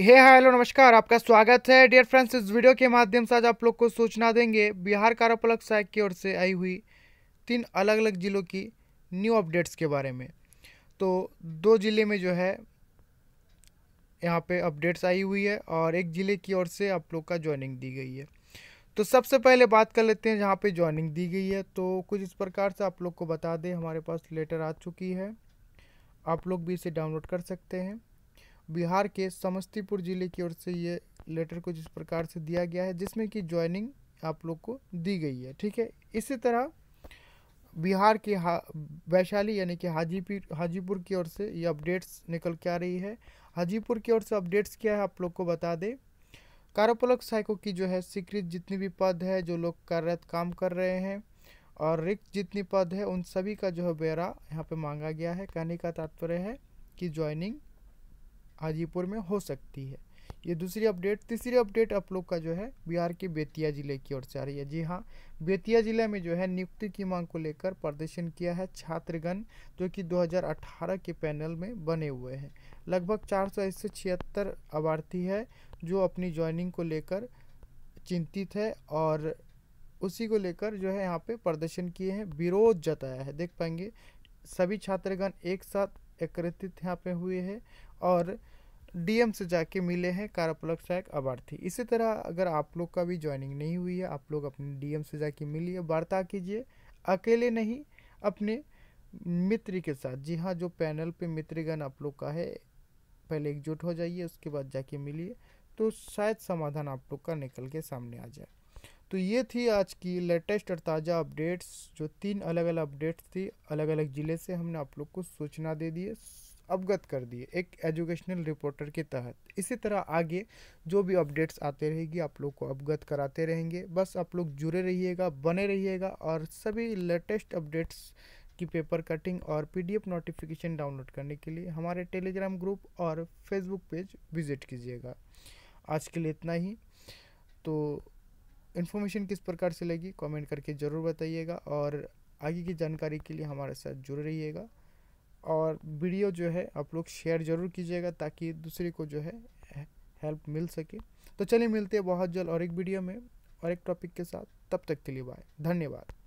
हे hello नमस्कार आपका स्वागत है डियर फ्रेंड्स इस वीडियो के माध्यम से आज आप लोग को सूचना देंगे बिहार कारापलक सहायक की ओर से आई हुई तीन अलग अलग ज़िलों की न्यू अपडेट्स के बारे में तो दो ज़िले में जो है यहाँ पे अपडेट्स आई हुई है और एक ज़िले की ओर से आप लोग का ज्वाइनिंग दी गई है तो सबसे पहले बात कर लेते हैं जहाँ पर ज्वाइनिंग दी गई है तो कुछ इस प्रकार से आप लोग को बता दें हमारे पास लेटर आ चुकी है आप लोग भी इसे डाउनलोड कर सकते हैं बिहार के समस्तीपुर ज़िले की ओर से ये लेटर कुछ इस प्रकार से दिया गया है जिसमें कि ज्वाइनिंग आप लोग को दी गई है ठीक है इसी तरह बिहार के वैशाली यानी कि हाजीपुर हाजीपुर की ओर से ये अपडेट्स निकल के आ रही है हाजीपुर की ओर से अपडेट्स क्या है आप लोग को बता दें कारोपलक साइको की जो है स्वीकृत जितनी भी पद है जो लोग कार्यरत काम कर रहे हैं और रिक्त जितनी पद है उन सभी का जो है ब्यौरा यहाँ पे मांगा गया है कहने का तात्पर्य है कि ज्वाइनिंग हाजीपुर में हो सकती है ये दूसरी अपडेट तीसरी अपडेट आप लोग का जो है बिहार के बेतिया ज़िले की ओर से आ रही है जी हाँ बेतिया ज़िले में जो है नियुक्ति की मांग को लेकर प्रदर्शन किया है छात्रगण जो कि 2018 के पैनल में बने हुए हैं लगभग चार सौ से छिहत्तर अभ्यर्थी है जो अपनी ज्वाइनिंग को लेकर चिंतित है और उसी को लेकर जो है यहाँ पे प्रदर्शन किए हैं विरोध जताया है देख पाएंगे सभी छात्रगण एक साथ एकत्रित यहाँ पे हुए हैं और डीएम से जाके मिले हैं कारापलक सहायक अभ्यर्थी इसी तरह अगर आप लोग का भी ज्वाइनिंग नहीं हुई है आप लोग अपने डीएम से जाके मिलिए वार्ता कीजिए अकेले नहीं अपने मित्र के साथ जी हाँ जो पैनल पे मित्रगण आप लोग का है पहले एकजुट हो जाइए उसके बाद जाके मिलिए तो शायद समाधान आप लोग का निकल के सामने आ जाए तो ये थी आज की लेटेस्ट और ताज़ा अपडेट्स जो तीन अलग अलग अपडेट्स थी अलग अलग ज़िले से हमने आप लोग को सूचना दे दिए अवगत कर दिए एक एजुकेशनल रिपोर्टर के तहत इसी तरह आगे जो भी अपडेट्स आते रहेगी आप लोग को अवगत कराते रहेंगे बस आप लोग जुड़े रहिएगा बने रहिएगा और सभी लेटेस्ट अपडेट्स की पेपर कटिंग और पीडीएफ नोटिफिकेशन डाउनलोड करने के लिए हमारे टेलीग्राम ग्रुप और फेसबुक पेज विज़िट कीजिएगा आज के लिए इतना ही तो इन्फॉर्मेशन किस प्रकार से लगी कमेंट करके ज़रूर बताइएगा और आगे की जानकारी के लिए हमारे साथ जुड़े रहिएगा और वीडियो जो है आप लोग शेयर ज़रूर कीजिएगा ताकि दूसरे को जो है हेल्प मिल सके तो चलिए मिलते हैं बहुत जल्द और एक वीडियो में और एक टॉपिक के साथ तब तक के लिए बाय धन्यवाद